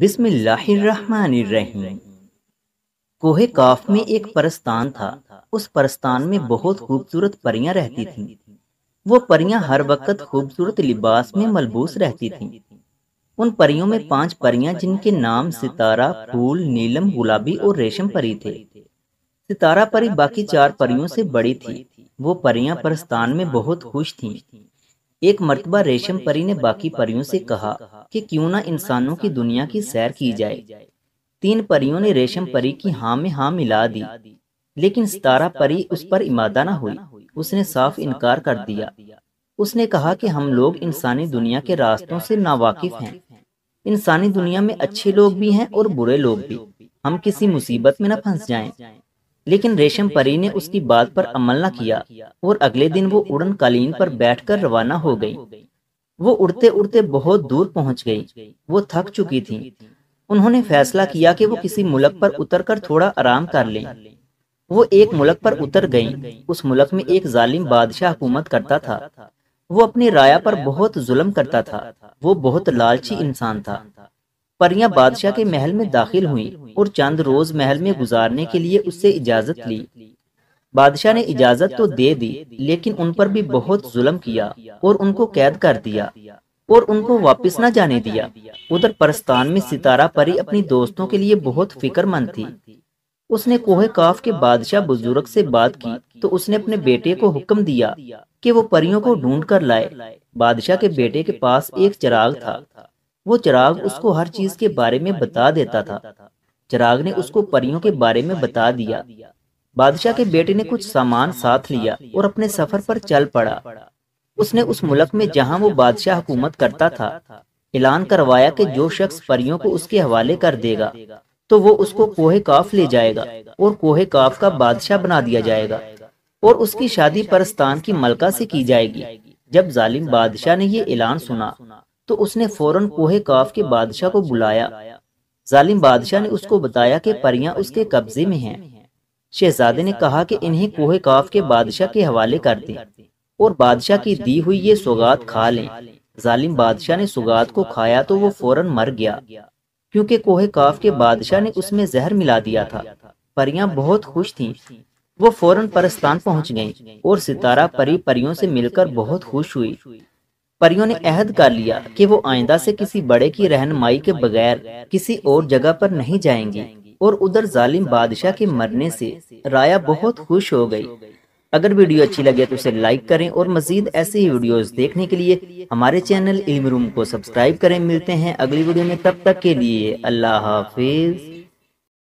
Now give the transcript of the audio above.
बिस्मिल्लाहिर्रहमानिर्रहीम कोहे काफ में एक परस्तान था उस परस्तान में बहुत खूबसूरत परियां रहती थीं। वो परियां हर वक्त खूबसूरत लिबास में मलबूस रहती थीं। उन परियों में पांच परियां जिनके नाम सितारा फूल नीलम गुलाबी और रेशम परी थे सितारा परी बाकी चार परियों से बड़ी थी वो परियां परस्तान में बहुत खुश थीं। एक मरतबा रेशम परी ने बाकी परियों से कहा कि क्यों ना इंसानों की दुनिया की सैर की जाए तीन परियों ने रेशम परी की हाँ में हाँ मिला दी लेकिन सितारा परी उस पर इमादा ना हुई उसने साफ इनकार कर दिया उसने कहा कि हम लोग इंसानी दुनिया के रास्तों से नावाकिफ हैं इंसानी दुनिया में अच्छे लोग भी हैं और बुरे लोग भी हम किसी मुसीबत में न फंस जाएं। लेकिन रेशम परी ने उसकी बात पर अमल न किया और अगले दिन वो उड़न कालीन पर बैठकर रवाना हो गई वो उड़ते उड़ते बहुत दूर पहुंच गई वो थक चुकी थी उन्होंने फैसला किया कि वो किसी मुल्क पर उतरकर थोड़ा आराम कर लें वो एक मुल्क पर उतर गईं। उस मुल्क में एक जालिम बादशाह हुकूमत करता था वो अपनी राया पर बहुत जुल्म करता था वो बहुत लालची इंसान था परियां बादशाह के महल में दाखिल हुई और चंद रोज महल में गुजारने के लिए उससे इजाजत ली बादशाह ने इजाजत तो दे दी लेकिन उन पर भी बहुत जुल्म किया और उनको कैद कर दिया और उनको वापस न जाने दिया उधर परस्तान में सितारा परी अपनी दोस्तों के लिए बहुत फिक्रमंद थी उसने कोहे काफ के बादशाह बुजुर्ग से बात की तो उसने अपने बेटे को हुक्म दिया कि वो परियों को ढूंढ कर लाए बादशाह के बेटे के पास एक चिराग था वो चिराग उसको हर चीज के बारे में बता देता था चिराग ने उसको परियों के बारे में बता दिया बादशाह के बेटे ने कुछ सामान साथ लिया और अपने सफर पर चल पड़ा उसने उस मुल्क में जहां वो बादशाह हुकूमत करता था ऐलान करवाया कि जो शख्स परियों को उसके हवाले कर देगा तो वो तो उसको कोहे काफ ले जाएगा और कोहे काफ का बादशाह बना दिया जाएगा और उसकी शादी परस्तान की मलका से की जाएगी जब जालिम बादशाह ने ये ऐलान सुना तो उसने फौरन कोहे काफ के बादशाह को बुलाया जालिम बादशाह ने उसको बताया कि परियां उसके कब्जे में हैं शहजादे ने कहा कि इन्हें कोहे काफ के बादशाह के हवाले कर दें और बादशाह की दी हुई ये सौगात खा लें जालिम बादशाह ने सौगात को खाया तो वो फौरन मर गया क्योंकि कोहे काफ के बादशाह ने उसमें जहर मिला दिया था परियां बहुत खुश थीं वो फौरन परस्तान पहुंच गईं और सितारा परी परियों से मिलकर बहुत खुश हुई परियों ने अहद कर लिया कि वो आइंदा से किसी बड़े की रहनमाई के बगैर किसी और जगह पर नहीं जाएंगी और उधर जालिम बादशाह के मरने से राया बहुत खुश हो गई अगर वीडियो अच्छी लगे तो उसे लाइक करें और मजीद ऐसे ही वीडियोस देखने के लिए हमारे चैनल इल्म रूम को सब्सक्राइब करें मिलते हैं अगली वीडियो में तब तक के लिए अल्लाह हाफिज़